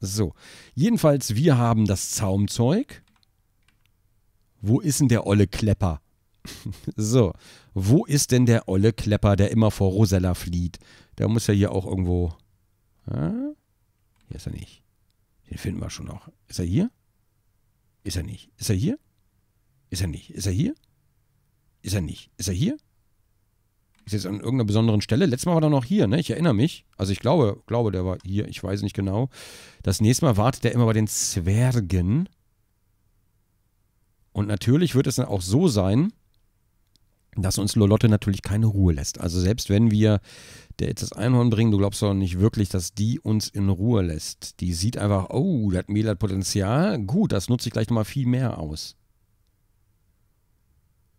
So, jedenfalls, wir haben das Zaumzeug. Wo ist denn der olle Klepper? so, wo ist denn der olle Klepper, der immer vor Rosella flieht? Der muss ja hier auch irgendwo... Ja? Hier ist er nicht. Den finden wir schon noch. Ist er hier? Ist er nicht. Ist er hier? Ist er nicht. Ist er hier? Ist er nicht. Ist er hier? Ist jetzt an irgendeiner besonderen Stelle. Letztes Mal war er noch hier, ne? Ich erinnere mich. Also ich glaube, glaube, der war hier. Ich weiß nicht genau. Das nächste Mal wartet er immer bei den Zwergen. Und natürlich wird es dann auch so sein, dass uns Lolotte natürlich keine Ruhe lässt. Also selbst wenn wir der jetzt das Einhorn bringen, du glaubst doch nicht wirklich, dass die uns in Ruhe lässt. Die sieht einfach, oh, das Mehl hat Potenzial. Gut, das nutze ich gleich nochmal viel mehr aus.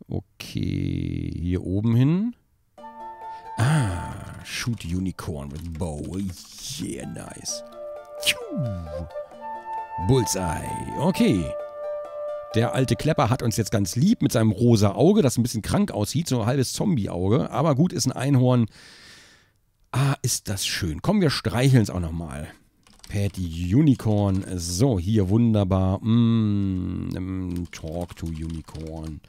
Okay, hier oben hin. Ah, shoot unicorn with bow. Yeah, nice. Bullseye. Okay. Der alte Klepper hat uns jetzt ganz lieb mit seinem rosa Auge, das ein bisschen krank aussieht, so ein halbes Zombie-Auge. Aber gut, ist ein Einhorn. Ah, ist das schön. Komm, wir streicheln es auch nochmal. Patty Unicorn. So, hier wunderbar. Mm, mm talk to Unicorn.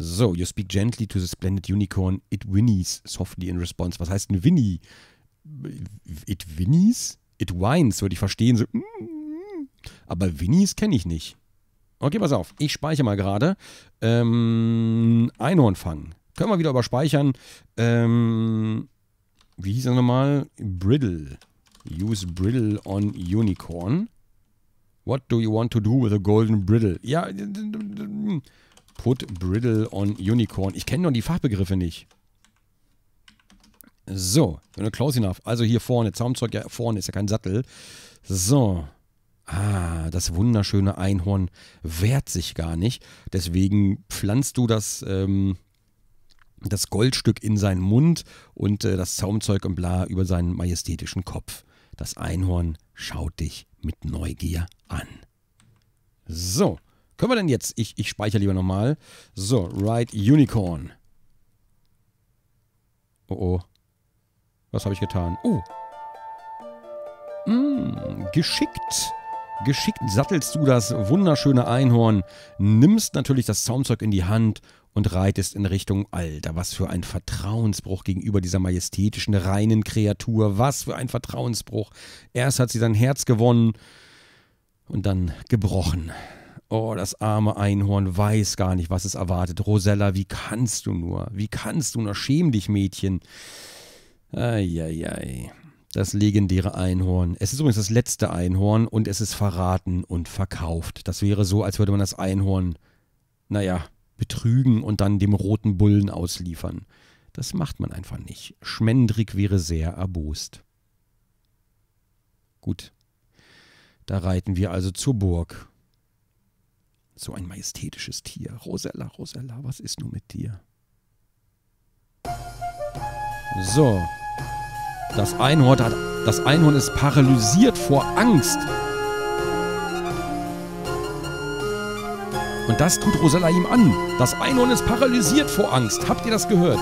So, you speak gently to the splendid unicorn. It whinnies softly in response. Was heißt ein Winnie? It whinnies? It whines, würde ich verstehen. So, mm. aber Winnies kenne ich nicht. Okay, pass auf. Ich speichere mal gerade. Ähm, Einhorn fangen. Können wir wieder überspeichern. Ähm, wie hieß er nochmal? Brittle. Use brittle on unicorn. What do you want to do with a golden brittle? Ja, Put Brittle on Unicorn. Ich kenne nur die Fachbegriffe nicht. So, nur close enough. Also hier vorne, Zaumzeug, ja vorne ist ja kein Sattel. So. Ah, das wunderschöne Einhorn wehrt sich gar nicht. Deswegen pflanzt du das, ähm, das Goldstück in seinen Mund und äh, das Zaumzeug und bla über seinen majestätischen Kopf. Das Einhorn schaut dich mit Neugier an. So. Können wir denn jetzt? Ich, ich speichere lieber nochmal. So, Ride Unicorn. Oh oh. Was habe ich getan? Oh. Mm, geschickt. Geschickt sattelst du das wunderschöne Einhorn, nimmst natürlich das Zaumzeug in die Hand und reitest in Richtung Alter. Was für ein Vertrauensbruch gegenüber dieser majestätischen, reinen Kreatur. Was für ein Vertrauensbruch. Erst hat sie sein Herz gewonnen und dann gebrochen. Oh, das arme Einhorn weiß gar nicht, was es erwartet. Rosella, wie kannst du nur? Wie kannst du nur? Schäm dich, Mädchen. Eieiei. Das legendäre Einhorn. Es ist übrigens das letzte Einhorn und es ist verraten und verkauft. Das wäre so, als würde man das Einhorn, naja, betrügen und dann dem roten Bullen ausliefern. Das macht man einfach nicht. Schmendrick wäre sehr erbost. Gut. Da reiten wir also zur Burg. So ein majestätisches Tier. Rosella, Rosella, was ist nun mit dir? So. Das Einhorn, hat, das Einhorn ist paralysiert vor Angst. Und das tut Rosella ihm an. Das Einhorn ist paralysiert vor Angst. Habt ihr das gehört?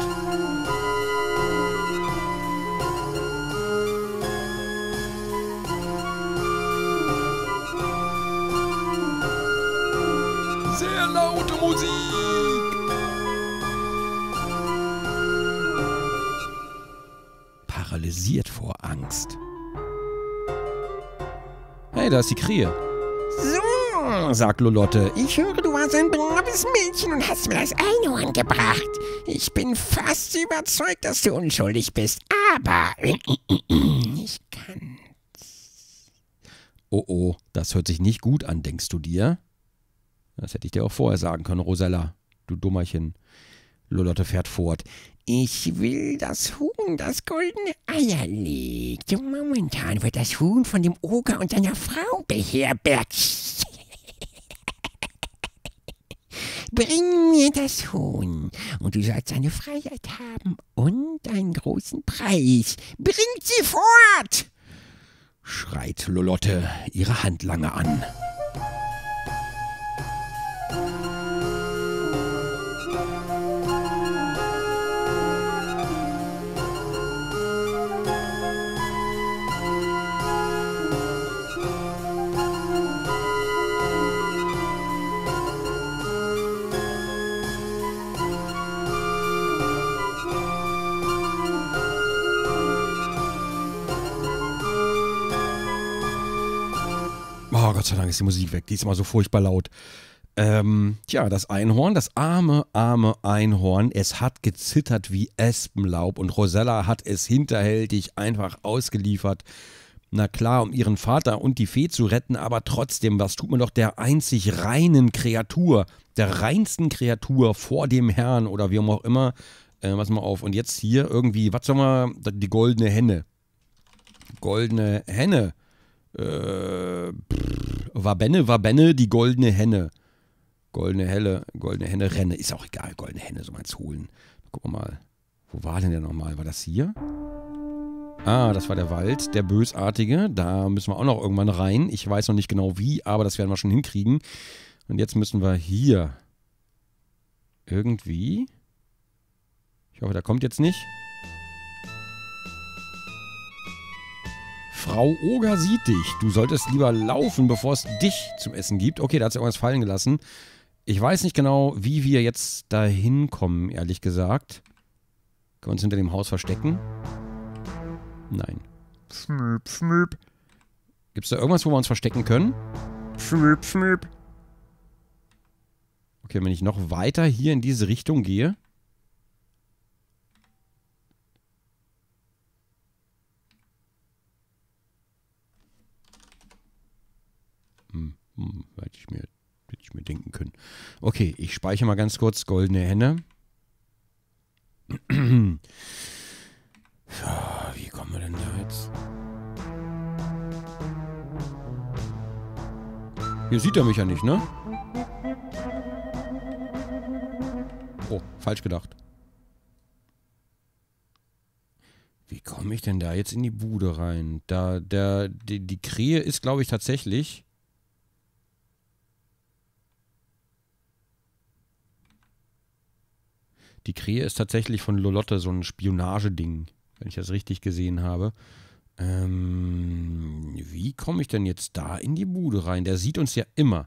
paralysiert vor Angst. Hey, da ist die Krähe. So, sagt Lolotte. Ich höre, du warst ein braves Mädchen und hast mir das Einhorn gebracht. Ich bin fast überzeugt, dass du unschuldig bist, aber ich kann's. Oh oh, das hört sich nicht gut an, denkst du dir? Das hätte ich dir auch vorher sagen können, Rosella, du Dummerchen. Lolotte fährt fort. Ich will das Huhn, das goldene Eier legt. Momentan wird das Huhn von dem Oger und seiner Frau beherbergt. Bring mir das Huhn, und du sollst seine Freiheit haben und einen großen Preis. Bring sie fort! schreit Lolotte ihre Handlange an. Oh, Gott sei Dank ist die Musik weg. Die ist immer so furchtbar laut. Ähm, tja, das Einhorn, das arme, arme Einhorn, es hat gezittert wie Espenlaub und Rosella hat es hinterhältig einfach ausgeliefert. Na klar, um ihren Vater und die Fee zu retten, aber trotzdem, was tut man doch der einzig reinen Kreatur, der reinsten Kreatur vor dem Herrn oder wie auch immer. Äh, pass mal auf. Und jetzt hier irgendwie, was soll man, die goldene Henne. Goldene Henne. Äh, pff, Wabenne, Wabenne, die goldene Henne. Goldene Helle, goldene Henne, Renne. Ist auch egal, goldene Henne, so mal holen. Gucken wir mal. Wo war denn der nochmal? War das hier? Ah, das war der Wald, der Bösartige. Da müssen wir auch noch irgendwann rein. Ich weiß noch nicht genau wie, aber das werden wir schon hinkriegen. Und jetzt müssen wir hier irgendwie. Ich hoffe, da kommt jetzt nicht. Frau Oger sieht dich. Du solltest lieber laufen, bevor es dich zum Essen gibt. Okay, da hat sie irgendwas fallen gelassen. Ich weiß nicht genau, wie wir jetzt dahin kommen, ehrlich gesagt. Können wir uns hinter dem Haus verstecken? Nein. Schmüp, schmüp. Gibt es da irgendwas, wo wir uns verstecken können? Schmüp, schmüp. Okay, wenn ich noch weiter hier in diese Richtung gehe. Hm, hätte ich mir, hätte ich mir denken können. Okay, ich speichere mal ganz kurz goldene Henne. So, ah, wie kommen wir denn da jetzt? Hier sieht er mich ja nicht, ne? Oh, falsch gedacht. Wie komme ich denn da jetzt in die Bude rein? Da, der, die, die Krähe ist, glaube ich, tatsächlich Die Krähe ist tatsächlich von Lolotte so ein Spionageding, wenn ich das richtig gesehen habe. Ähm, wie komme ich denn jetzt da in die Bude rein? Der sieht uns ja immer.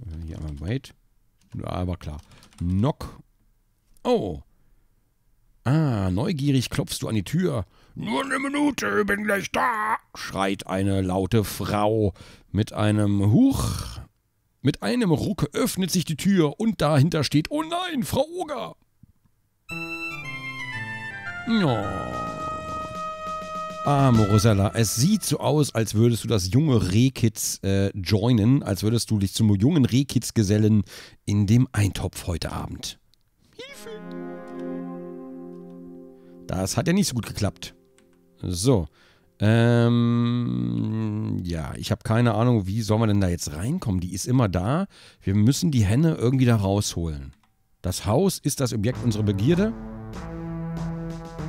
Äh, hier einmal weit. aber klar. Knock. Oh. Ah, neugierig klopfst du an die Tür. Nur eine Minute, bin gleich da, schreit eine laute Frau mit einem Huch mit einem Ruck öffnet sich die Tür und dahinter steht, oh nein, Frau Oger. Ja. Arme Rosella, es sieht so aus, als würdest du das junge Rehkitz äh, joinen, als würdest du dich zum jungen Rehkitz gesellen in dem Eintopf heute Abend. Hilfe! Das hat ja nicht so gut geklappt. So. Ähm, ja, ich habe keine Ahnung, wie soll man denn da jetzt reinkommen? Die ist immer da. Wir müssen die Henne irgendwie da rausholen. Das Haus ist das Objekt unserer Begierde.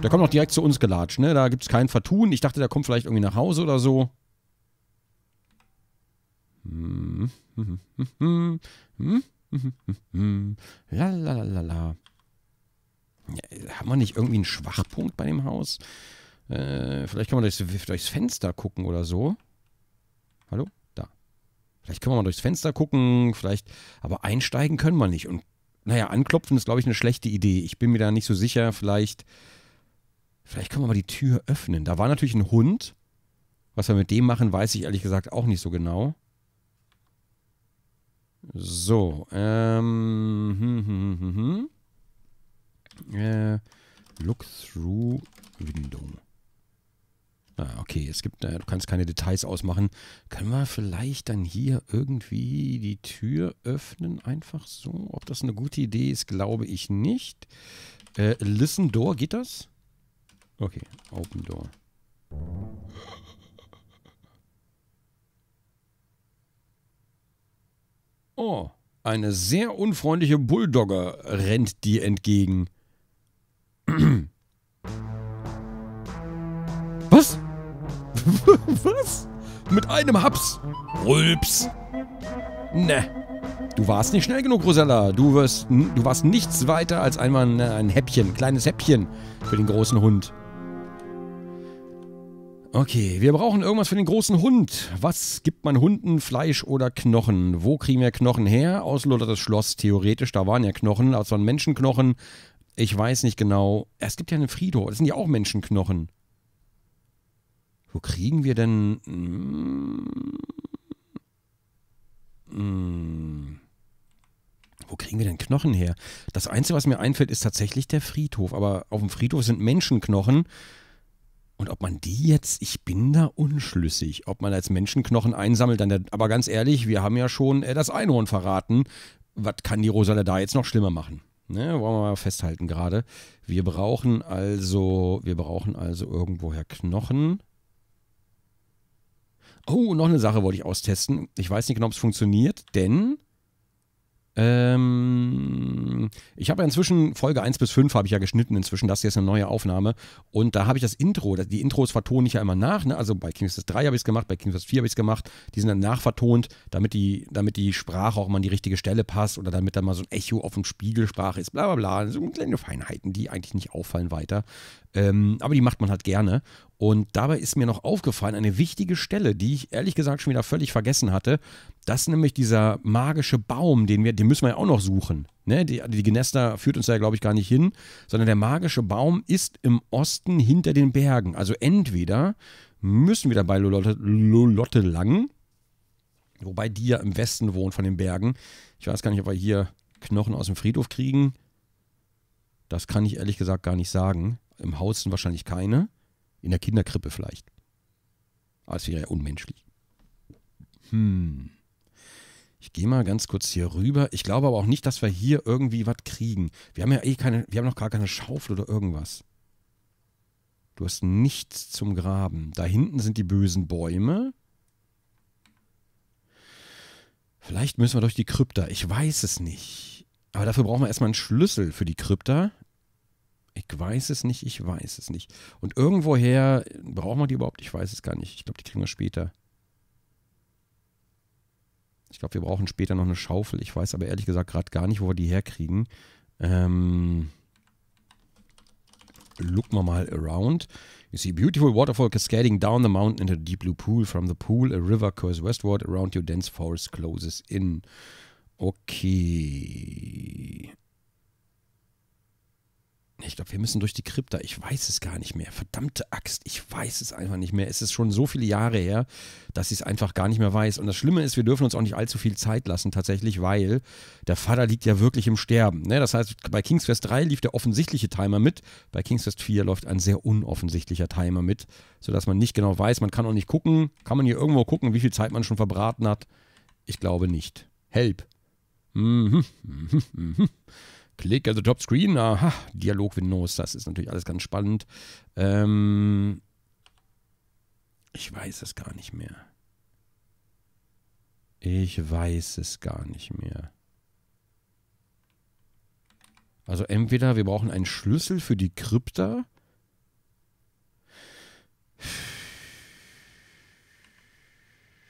Der kommt auch direkt zu uns gelatscht, ne? Da gibt es kein Vertun. Ich dachte, der kommt vielleicht irgendwie nach Hause oder so. Hm, hm, hm, hm, hm, Lalalala. Ja, haben wir nicht irgendwie einen Schwachpunkt bei dem Haus? Ja. Äh, vielleicht kann man durchs, durchs Fenster gucken oder so. Hallo? Da. Vielleicht kann man mal durchs Fenster gucken, vielleicht. Aber einsteigen können wir nicht. Und naja, anklopfen ist, glaube ich, eine schlechte Idee. Ich bin mir da nicht so sicher. Vielleicht. Vielleicht können wir mal die Tür öffnen. Da war natürlich ein Hund. Was wir mit dem machen, weiß ich ehrlich gesagt auch nicht so genau. So, ähm, hm, hm, hm, hm. hm. Äh, look through window. Ah, okay, es gibt, äh, du kannst keine Details ausmachen. Können wir vielleicht dann hier irgendwie die Tür öffnen, einfach so? Ob das eine gute Idee ist, glaube ich nicht. Äh, listen Door, geht das? Okay, Open Door. Oh, eine sehr unfreundliche Bulldogger rennt dir entgegen. Was? Was? Mit einem Haps. Rülps. Ne. Du warst nicht schnell genug, Rosella. Du, wirst, du warst nichts weiter als einmal ein, ein Häppchen, kleines Häppchen für den großen Hund. Okay, wir brauchen irgendwas für den großen Hund. Was gibt man Hunden? Fleisch oder Knochen? Wo kriegen wir Knochen her? Auslodertes Schloss, theoretisch, da waren ja Knochen, also waren Menschenknochen. Ich weiß nicht genau. Es gibt ja einen Friedhof, das sind ja auch Menschenknochen. Wo kriegen wir denn... Hm, hm, wo kriegen wir denn Knochen her? Das Einzige, was mir einfällt, ist tatsächlich der Friedhof. Aber auf dem Friedhof sind Menschenknochen. Und ob man die jetzt, ich bin da unschlüssig, ob man als Menschenknochen einsammelt, dann aber ganz ehrlich, wir haben ja schon äh, das Einhorn verraten. Was kann die Rosalie da jetzt noch schlimmer machen? Ne, wollen wir mal festhalten gerade. Wir brauchen also, wir brauchen also irgendwoher Knochen. Oh, noch eine Sache wollte ich austesten. Ich weiß nicht genau, ob es funktioniert, denn ähm, ich habe ja inzwischen Folge 1 bis 5 habe ich ja geschnitten inzwischen. Das hier ist eine neue Aufnahme. Und da habe ich das Intro, die Intros vertone ich ja immer nach. Ne? Also bei King's 3 habe ich es gemacht, bei King's 4 habe ich es gemacht. Die sind dann nachvertont, damit die, damit die Sprache auch mal an die richtige Stelle passt oder damit da mal so ein Echo auf dem Spiegelsprache ist. Blablabla, bla bla. So kleine Feinheiten, die eigentlich nicht auffallen weiter. Ähm, aber die macht man halt gerne. Und dabei ist mir noch aufgefallen eine wichtige Stelle, die ich ehrlich gesagt schon wieder völlig vergessen hatte. Das ist nämlich dieser magische Baum, den wir, den müssen wir ja auch noch suchen. Ne? Die, die Genesta führt uns da, ja, glaube ich, gar nicht hin, sondern der magische Baum ist im Osten hinter den Bergen. Also entweder müssen wir da bei Lolotte, Lolotte lang, wobei die ja im Westen wohnt von den Bergen. Ich weiß gar nicht, ob wir hier Knochen aus dem Friedhof kriegen. Das kann ich ehrlich gesagt gar nicht sagen. Im Haus sind wahrscheinlich keine. In der Kinderkrippe vielleicht. Aber ah, es wäre ja unmenschlich. Hm. Ich gehe mal ganz kurz hier rüber. Ich glaube aber auch nicht, dass wir hier irgendwie was kriegen. Wir haben ja eh keine, wir haben noch gar keine Schaufel oder irgendwas. Du hast nichts zum Graben. Da hinten sind die bösen Bäume. Vielleicht müssen wir durch die Krypta. Ich weiß es nicht. Aber dafür brauchen wir erstmal einen Schlüssel für die Krypta weiß es nicht, ich weiß es nicht. Und irgendwoher brauchen wir die überhaupt? Ich weiß es gar nicht. Ich glaube, die kriegen wir später. Ich glaube, wir brauchen später noch eine Schaufel. Ich weiß aber ehrlich gesagt gerade gar nicht, wo wir die herkriegen. Ähm, look wir mal around. You see a beautiful waterfall cascading down the mountain into a deep blue pool. From the pool, a river curves westward. Around you, dense forest closes in. Okay ich glaube, wir müssen durch die Krypta. Ich weiß es gar nicht mehr. Verdammte Axt, ich weiß es einfach nicht mehr. Es ist schon so viele Jahre her, dass ich es einfach gar nicht mehr weiß. Und das Schlimme ist, wir dürfen uns auch nicht allzu viel Zeit lassen, tatsächlich, weil der Vater liegt ja wirklich im Sterben. Ne? Das heißt, bei Kings Quest 3 lief der offensichtliche Timer mit, bei Kings Quest 4 läuft ein sehr unoffensichtlicher Timer mit, sodass man nicht genau weiß. Man kann auch nicht gucken. Kann man hier irgendwo gucken, wie viel Zeit man schon verbraten hat? Ich glaube nicht. Help. Mhm. Mhm. Mhm. Klick, also Top Screen, aha, Dialog Windows, das ist natürlich alles ganz spannend. Ähm, ich weiß es gar nicht mehr. Ich weiß es gar nicht mehr. Also entweder wir brauchen einen Schlüssel für die Krypta.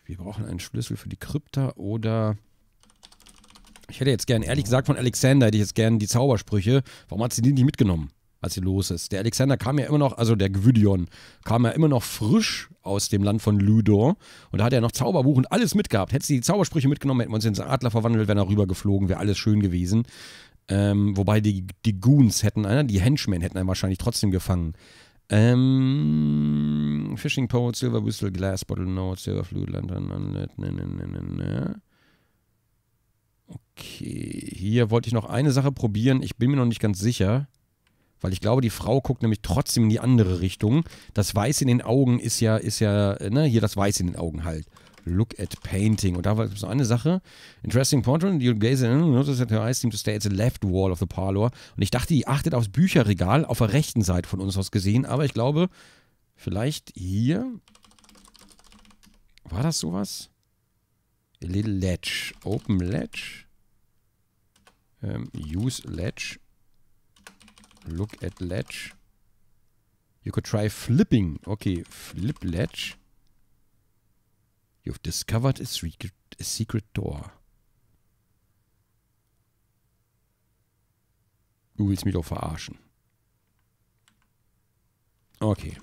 Wir brauchen einen Schlüssel für die Krypta oder ich hätte jetzt gern, ehrlich gesagt, von Alexander hätte ich jetzt gern die Zaubersprüche. Warum hat sie die nicht mitgenommen, als sie los ist? Der Alexander kam ja immer noch, also der Gwydion, kam ja immer noch frisch aus dem Land von Ludor und da hat er ja noch Zauberbuch und alles mitgehabt. Hätte sie die Zaubersprüche mitgenommen, hätten wir uns in Adler verwandelt, wären auch rübergeflogen, wäre alles schön gewesen. Ähm, wobei die, die Goons hätten einer, äh, die Henchmen hätten einen wahrscheinlich trotzdem gefangen. Ähm, Fishing Pole, Silver Whistle, Glass Bottle Note, Silver Flute, Lantern, Unlit, ne, ne, ne, ne, ne. Okay, hier wollte ich noch eine Sache probieren. Ich bin mir noch nicht ganz sicher, weil ich glaube, die Frau guckt nämlich trotzdem in die andere Richtung. Das Weiß in den Augen ist ja, ist ja, ne, hier das Weiß in den Augen halt. Look at Painting. Und da war so eine Sache. Interesting portrait. You gaze ne, in notice that her eyes seem to stay at the left wall of the parlor. Und ich dachte, die achtet aufs Bücherregal auf der rechten Seite von uns aus gesehen. Aber ich glaube, vielleicht hier. War das sowas? Little Ledge. Open Ledge. Um, ähm, use Ledge. Look at Ledge. You could try flipping. Okay, flip Ledge. You've discovered a secret, a secret door. Du willst mich doch verarschen. Okay.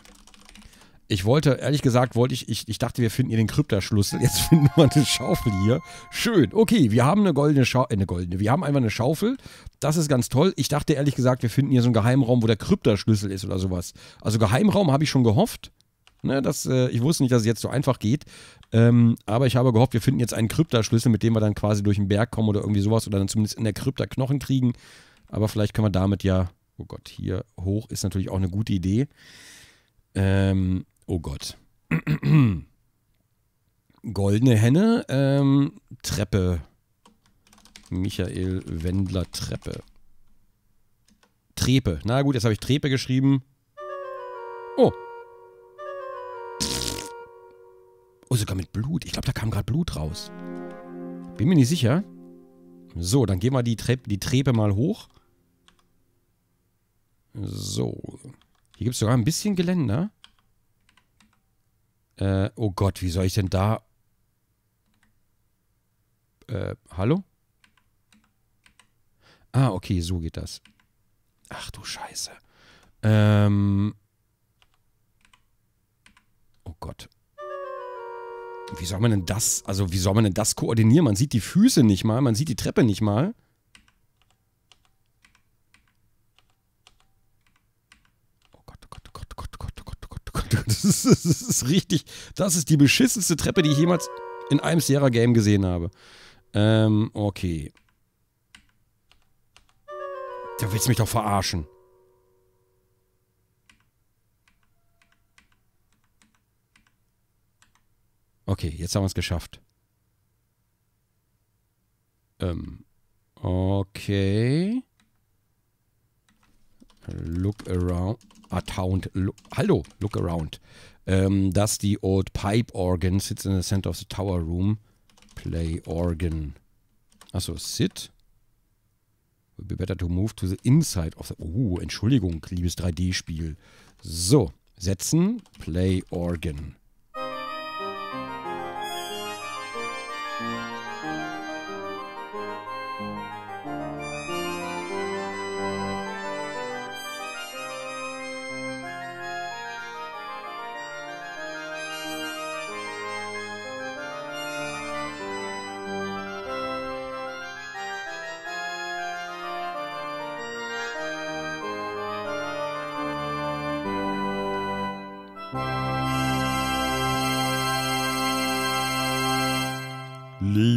Ich wollte, ehrlich gesagt, wollte ich, ich, ich dachte, wir finden hier den Krypterschlüssel. Jetzt finden wir eine Schaufel hier. Schön. Okay, wir haben eine goldene Schaufel, äh, eine goldene, wir haben einfach eine Schaufel. Das ist ganz toll. Ich dachte, ehrlich gesagt, wir finden hier so einen Geheimraum, wo der Krypterschlüssel ist oder sowas. Also Geheimraum habe ich schon gehofft. Ne, das, äh, ich wusste nicht, dass es jetzt so einfach geht. Ähm, aber ich habe gehofft, wir finden jetzt einen Krypterschlüssel, mit dem wir dann quasi durch den Berg kommen oder irgendwie sowas oder dann zumindest in der Krypta Knochen kriegen. Aber vielleicht können wir damit ja, oh Gott, hier hoch ist natürlich auch eine gute Idee. Ähm, Oh Gott. Goldene Henne, ähm, Treppe. Michael Wendler Treppe. Treppe. Na gut, jetzt habe ich Treppe geschrieben. Oh. Oh, sogar mit Blut. Ich glaube, da kam gerade Blut raus. Bin mir nicht sicher. So, dann gehen wir die, Treppe, die Treppe mal hoch. So. Hier gibt es sogar ein bisschen Geländer. Äh, oh Gott, wie soll ich denn da... Äh, hallo? Ah, okay, so geht das. Ach du Scheiße. Ähm... Oh Gott. Wie soll man denn das, also wie soll man denn das koordinieren? Man sieht die Füße nicht mal, man sieht die Treppe nicht mal. das ist richtig. Das ist die beschissenste Treppe, die ich jemals in einem Sierra-Game gesehen habe. Ähm, okay. Da willst du mich doch verarschen. Okay, jetzt haben wir es geschafft. Ähm, okay. Look around. Ah, Look, hallo, look around ähm, dass die Old Pipe Organ sits in the center of the tower room. Play organ. Achso, sit. Would be better to move to the inside of the... Oh, Entschuldigung, liebes 3D-Spiel. So, setzen, play organ.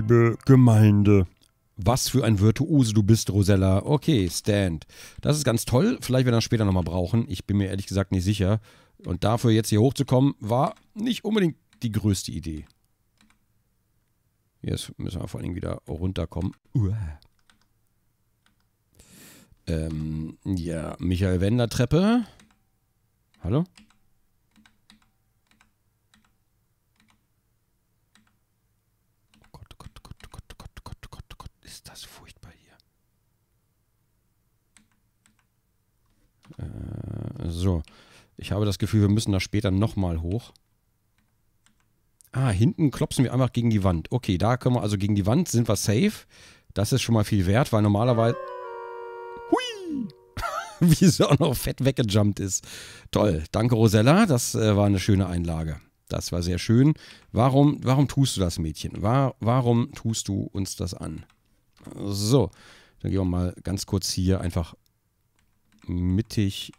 Bibelgemeinde. Was für ein Virtuose du bist, Rosella. Okay, Stand. Das ist ganz toll. Vielleicht werden wir das später nochmal brauchen. Ich bin mir ehrlich gesagt nicht sicher. Und dafür jetzt hier hochzukommen, war nicht unbedingt die größte Idee. Jetzt müssen wir vor allem wieder runterkommen. Uah. Ähm, ja, Michael Wender Treppe. Hallo? ist das furchtbar hier. Äh, so. Ich habe das Gefühl, wir müssen da später nochmal hoch. Ah, hinten klopfen wir einfach gegen die Wand. Okay, da können wir also gegen die Wand, sind wir safe. Das ist schon mal viel wert, weil normalerweise... Hui! Wie es auch noch fett weggejumpt ist. Toll. Danke, Rosella. Das äh, war eine schöne Einlage. Das war sehr schön. Warum, warum tust du das, Mädchen? War, warum tust du uns das an? So, dann gehen wir mal ganz kurz hier einfach mittig.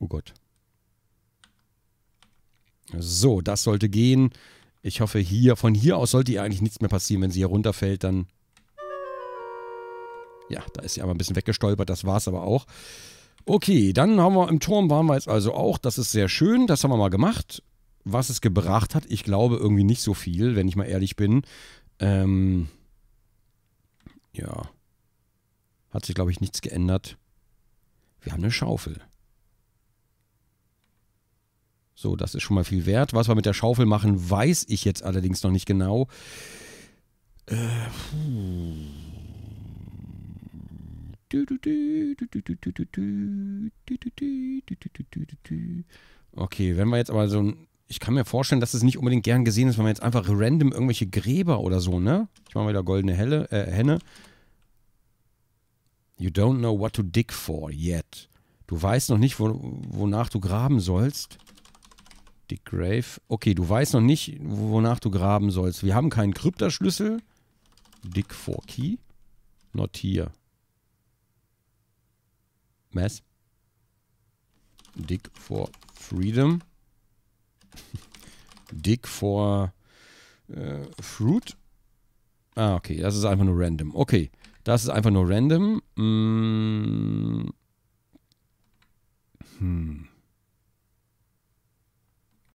Oh Gott. So, das sollte gehen. Ich hoffe, hier, von hier aus sollte ihr eigentlich nichts mehr passieren. Wenn sie hier runterfällt, dann... Ja, da ist sie aber ein bisschen weggestolpert. Das war es aber auch. Okay, dann haben wir im Turm waren wir jetzt also auch. Das ist sehr schön. Das haben wir mal gemacht was es gebracht hat, ich glaube irgendwie nicht so viel, wenn ich mal ehrlich bin. Ähm, ja. Hat sich, glaube ich, nichts geändert. Wir haben eine Schaufel. So, das ist schon mal viel wert. Was wir mit der Schaufel machen, weiß ich jetzt allerdings noch nicht genau. okay, wenn wir jetzt aber so ein ich kann mir vorstellen, dass es nicht unbedingt gern gesehen ist, wenn man jetzt einfach random irgendwelche Gräber oder so, ne? Ich mache mal wieder goldene Helle, äh, Henne. You don't know what to dig for yet. Du weißt noch nicht, wo, wonach du graben sollst. Dick Grave. Okay, du weißt noch nicht, wonach du graben sollst. Wir haben keinen Krypterschlüssel. Dick for Key. Not here. Mess. Dick for Freedom. Dig for äh, Fruit. Ah, okay, das ist einfach nur random. Okay, das ist einfach nur random. Mm. Hm. hm.